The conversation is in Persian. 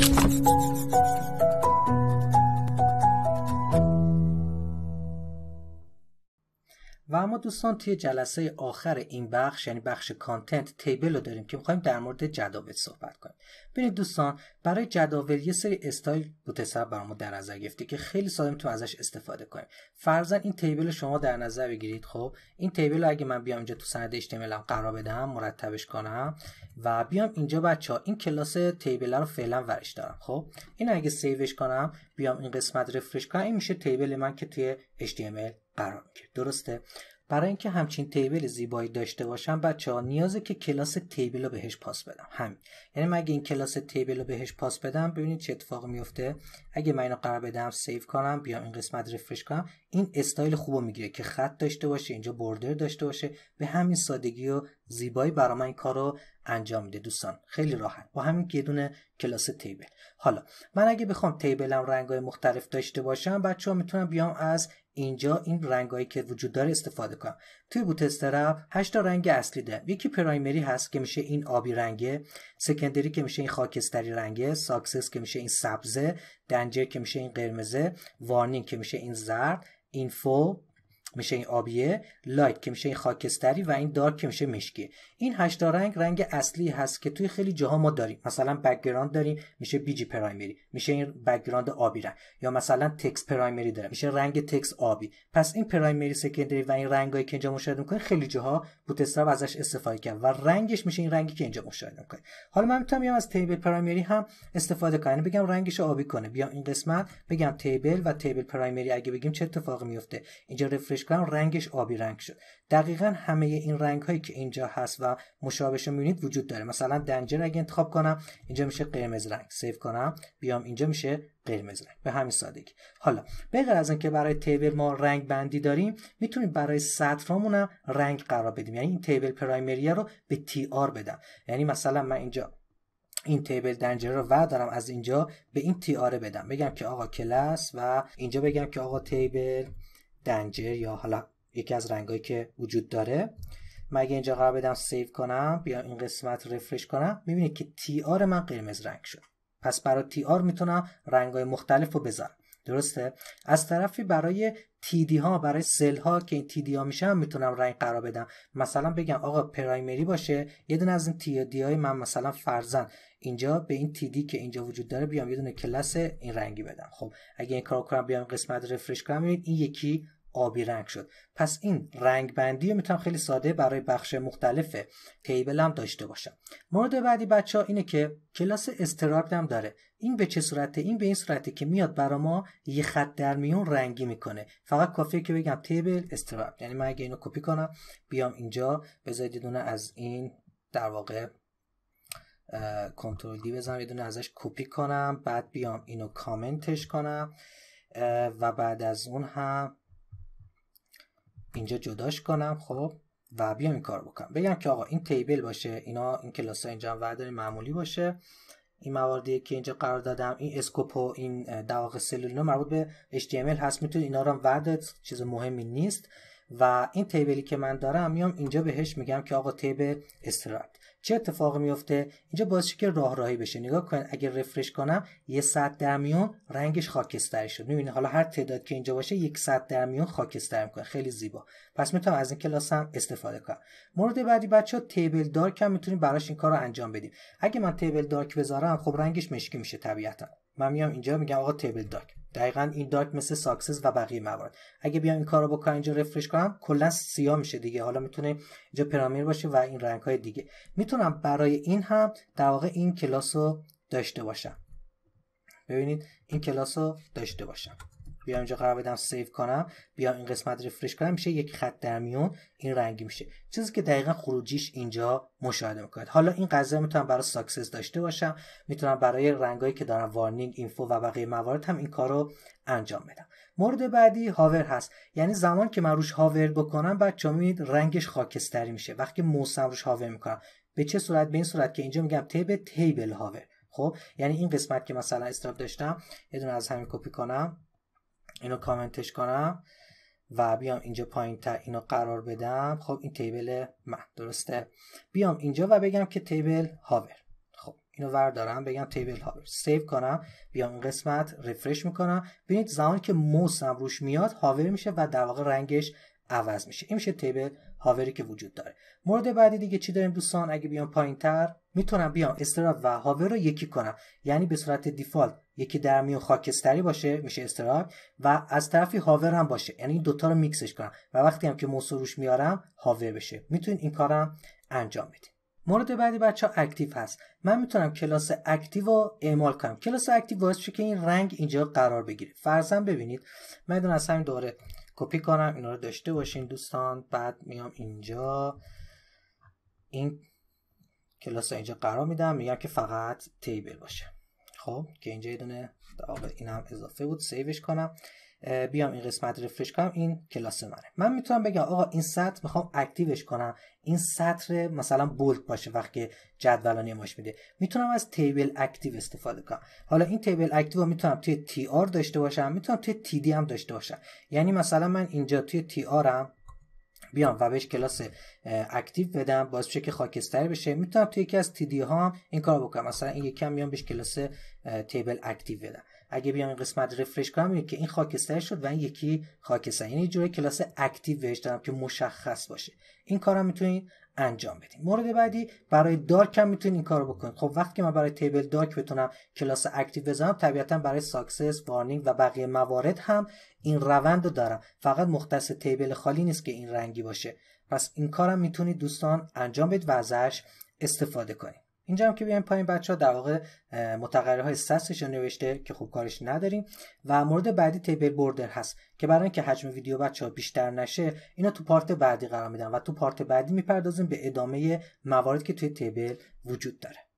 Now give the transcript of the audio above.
Thank you. اما دوستان توی جلسه آخر این بخش یعنی بخش کانتنت تیبل رو داریم که میخوایم در مورد جداول صحبت کنیم ببینید دوستان برای جداول یه سری استایل متصور برامون در نظر گرفته که خیلی ساده تو ازش استفاده کنیم فرضاً این تیبل رو شما در نظر بگیرید خب این تیبل رو اگه من بیام اینجا تو سند HTML قرار بدم مرتبش کنم و بیام اینجا بچه ها این کلاس تیبل رو فعلا ورش دارم خب این اگه سیوش کنم بیام این قسمت رفرش کنم این میشه تیبل من که توی HTML قرار میگیره درسته برای اینکه همچین تیبل زیبایی داشته باشم بچه ها نیازه که کلاس تیبل رو بهش پاس بدم همین یعنی من اگه این کلاس تیبل رو بهش پاس بدم ببینید چه اتفاق میفته اگه من اینو قرار بدم سیو کنم بیام این قسمت رفرش کنم این استایل رو میگیره که خط داشته باشه اینجا بردر داشته باشه به همین سادگی و زیبایی برای من این رو انجام میده دوستان خیلی راحت با همین دونه کلاس تیبل حالا من اگه بخوام تیبلم رنگ مختلف داشته باشم بچه ها میتونم بیام از اینجا این رنگایی که وجود داره استفاده کنم توی بوت استرپ 8 تا رنگ اصلی ده یکی پرایمری هست که میشه این آبی رنگه سکندری که میشه این خاکستری رنگه ساکسس که میشه این سبزه دنجر که میشه این قرمزه وارنینگ که میشه این زرد اینفو میشه این آبیه لایت که میشه این خاکستری و این دارک که میشه مشکی این هشتا رنگ رنگ اصلی هست که توی خیلی جاها ما داریم مثلا بکگراند داریم میشه بیجی پرایمری میشه این بکگراند آبی رنگ یا مثلا تکس پرایمری داره میشه رنگ تکس آبی پس این پرایمری سکندری و این رنگایی که اینجا مشاهده میکنید خیلی جاها بوتستراپ ازش استفاده کرد و رنگش میشه این رنگی که اینجا مشاهده میکنید حالا من میتونم بیام از تیبل پرایمری هم استفاده کنم یعنی بگم رنگش آبی کنه بیا این قسمت بگم تیبل و تیبل پرایمری اگه بگیم چه اتفاقی میفته اینجا رنگش آبی رنگ شد دقیقا همه این رنگ هایی که اینجا هست و مشابهش رو میبینید وجود داره مثلا دنجر اگه انتخاب کنم اینجا میشه قرمز رنگ سیو کنم بیام اینجا میشه قرمز رنگ به همین سادگی حالا بغیر از اینکه برای تیبل ما رنگ بندی داریم میتونیم برای سطرامون هم رنگ قرار بدیم یعنی این تیبل پرایمری رو به تی آر بدم یعنی مثلا من اینجا این تیبل دنجر رو دارم از اینجا به این تی آر بدم بگم که آقا کلاس و اینجا بگم که آقا تیبل دنجر یا حالا یکی از رنگایی که وجود داره من اگه اینجا قرار بدم سیو کنم بیا این قسمت رفرش کنم میبینید که تی آر من قرمز رنگ شد پس برای تی آر میتونم رنگ های مختلف رو بذارم درسته از طرفی برای تیدی ها برای سل ها که این تیدی ها میشه میتونم رنگ قرار بدم مثلا بگم آقا پرایمری باشه یه دونه از این تیدی های من مثلا فرزن اینجا به این تیدی که اینجا وجود داره بیام یه دونه کلاس این رنگی بدم خب اگه این کارو کنم بیام قسمت رفرش کنم این یکی آبی رنگ شد پس این رنگ بندی رو میتونم خیلی ساده برای بخش مختلف تیبل هم داشته باشم مورد بعدی بچه ها اینه که کلاس استرابت هم داره این به چه صورته این به این صورته که میاد برا ما یه خط در میون رنگی میکنه فقط کافیه که بگم تیبل استرابت یعنی من اگه اینو کپی کنم بیام اینجا بذارید یه دونه از این در واقع کنترل دی بزنم یه دونه ازش کپی کنم بعد بیام اینو کامنتش کنم و بعد از اون هم اینجا جداش کنم خب و بیام این کار بکنم بگم که آقا این تیبل باشه اینا این کلاس ها اینجا وردن معمولی باشه این مواردی که اینجا قرار دادم این اسکوپ و این دواقع سلول مربوط به HTML هست میتونید اینا رو هم چیز مهمی نیست و این تیبلی که من دارم میام اینجا بهش میگم که آقا تیبل استرکت چه اتفاقی میفته اینجا باعث که راه راهی بشه نگاه کن اگر رفرش کنم یه ساعت در میون رنگش خاکستری شد میبینی حالا هر تعداد که اینجا باشه یک ساعت در میون خاکستر میکنه خیلی زیبا پس میتونم از این کلاس هم استفاده کنم مورد بعدی بچه ها تیبل دارک هم میتونیم براش این کار رو انجام بدیم اگه من تیبل دارک بذارم خب رنگش مشکی میشه طبیعتا من میام اینجا میگم آقا تیبل داک دقیقا این داک مثل ساکسس و بقیه موارد اگه بیام این کار رو بکنم اینجا رفرش کنم کلا سیاه میشه دیگه حالا میتونه اینجا پرامیر باشه و این رنگ های دیگه میتونم برای این هم در واقع این کلاس رو داشته باشم ببینید این کلاس رو داشته باشم بیام اینجا قرار بدم سیو کنم بیام این قسمت رفرش کنم میشه یک خط در میون این رنگی میشه چیزی که دقیقا خروجیش اینجا مشاهده میکنید حالا این قضیه میتونم برای ساکسس داشته باشم میتونم برای رنگایی که دارم وارنینگ اینفو و بقیه موارد هم این کارو انجام بدم مورد بعدی هاور هست یعنی زمان که من روش هاور بکنم بچا میبینید رنگش خاکستری میشه وقتی موسم روش هاور میکنم به چه صورت به این صورت که اینجا میگم تیب تیبل هاور خب یعنی این قسمت که مثلا استراب داشتم یه دونه از همین کپی کنم اینو کامنتش کنم و بیام اینجا پایین تر اینو قرار بدم خب این تیبل من درسته بیام اینجا و بگم که تیبل هاور خب اینو وردارم بگم تیبل هاور سیو کنم بیام این قسمت رفرش میکنم ببینید زمانی که موسم روش میاد هاور میشه و در واقع رنگش عوض میشه این میشه تیبل هاوری که وجود داره مورد بعدی دیگه چی داریم دوستان اگه بیام پایین تر میتونم بیام استراپ و هاور رو یکی کنم یعنی به صورت دیفالت یکی در میون خاکستری باشه میشه استراپ و از طرفی هاور هم باشه یعنی این دوتا رو میکسش کنم و وقتی هم که موس روش میارم هاور بشه میتونید این کارم انجام بدید مورد بعدی بچه ها اکتیو هست من میتونم کلاس اکتیو رو اعمال کنم کلاس اکتیو باعث که این رنگ اینجا قرار بگیره فرضاً ببینید من از همین دوره کپی کنم اینا رو داشته باشین دوستان بعد میام اینجا این کلاس اینجا قرار میدم میگم که فقط تیبل باشه خب که اینجا یه دونه اینم اضافه بود سیوش کنم بیام این قسمت رفرش کنم این کلاس منه من میتونم بگم آقا این سطر میخوام اکتیوش کنم این سطر مثلا بولد باشه وقتی جدولانی نمایش میده میتونم از تیبل اکتیو استفاده کنم حالا این تیبل اکتیو رو میتونم توی تی آر داشته باشم میتونم توی تی دی هم داشته باشم یعنی مثلا من اینجا توی تی آرم بیام و بهش کلاس اکتیو بدم باز بشه که خاکستری بشه میتونم توی یکی از تی دی ها هم این کار بکنم مثلا این یکم بیام بهش کلاس تیبل اکتیو بدم اگه بیام این قسمت رفرش کنم که این خاکستری شد و این یکی خاکستری یعنی جوری کلاس اکتیو بهش دادم که مشخص باشه این کارا میتونید انجام بدین مورد بعدی برای دارک هم میتونید این کارو بکنید خب وقتی که من برای تیبل دارک بتونم کلاس اکتیو بزنم طبیعتا برای ساکسس وارنینگ و بقیه موارد هم این روند رو دارم فقط مختص تیبل خالی نیست که این رنگی باشه پس این کارم میتونید دوستان انجام بدید و ازش استفاده کنید اینجا هم که بیایم پایین بچه ها در واقع متقرره های سسش نوشته که خوب کارش نداریم و مورد بعدی تیبل بردر هست که برای اینکه حجم ویدیو بچه ها بیشتر نشه اینا تو پارت بعدی قرار میدن و تو پارت بعدی میپردازیم به ادامه موارد که توی تبل وجود داره